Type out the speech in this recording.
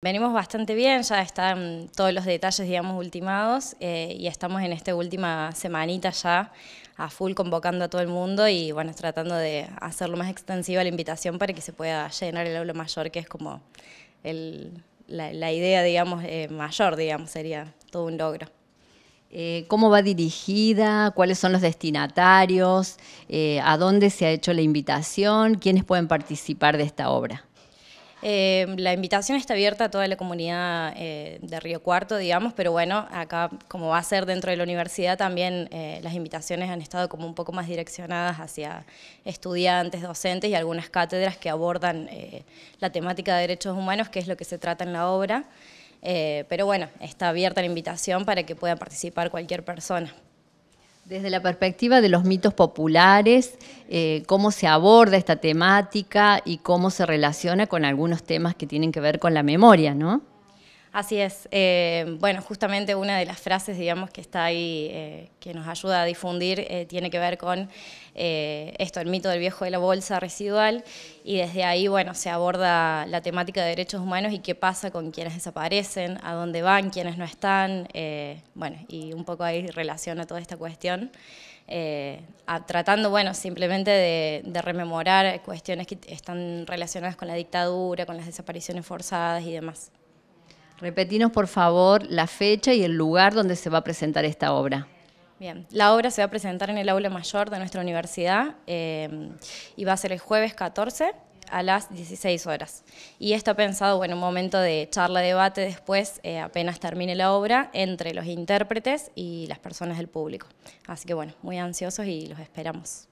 Venimos bastante bien, ya están todos los detalles, digamos, ultimados eh, y estamos en esta última semanita ya a full convocando a todo el mundo y, bueno, tratando de hacerlo más extensiva la invitación para que se pueda llenar el aula mayor, que es como la, idea, digamos, eh, mayor, digamos, sería todo un logro. Eh, ¿Cómo va dirigida? ¿Cuáles son los destinatarios? ¿A dónde se ha hecho la invitación? ¿Quiénes pueden participar de esta obra? Eh, la invitación está abierta a toda la comunidad eh, de Río Cuarto, digamos, pero bueno, acá como va a ser dentro de la universidad también eh, las invitaciones han estado como un poco más direccionadas hacia estudiantes, docentes y algunas cátedras que abordan la temática de derechos humanos, que es lo que se trata en la obra. pero bueno, está abierta la invitación para que pueda participar cualquier persona. Desde la perspectiva de los mitos populares, eh, cómo se aborda esta temática y cómo se relaciona con algunos temas que tienen que ver con la memoria, ¿no? Así es. Eh, bueno, justamente una de las frases, digamos, que está ahí, eh, que nos ayuda a difundir, eh, tiene que ver con esto, el mito del viejo de la bolsa residual, y desde ahí, bueno, se aborda la temática de derechos humanos y qué pasa con quienes desaparecen, a dónde van, quienes no están, bueno, y un poco ahí a toda esta cuestión. tratando, bueno, simplemente de, de, rememorar cuestiones que están relacionadas con la dictadura, con las desapariciones forzadas y demás. Repetinos, por favor, la fecha y el lugar donde se va a presentar esta obra. Bien, la obra se va a presentar en el aula mayor de nuestra universidad eh, y va a ser el jueves 14 a las 16 horas. Y está pensado, bueno, un momento de charla, debate después, eh, apenas termine la obra, entre los intérpretes y las personas del público. Así que bueno, muy ansiosos y los esperamos.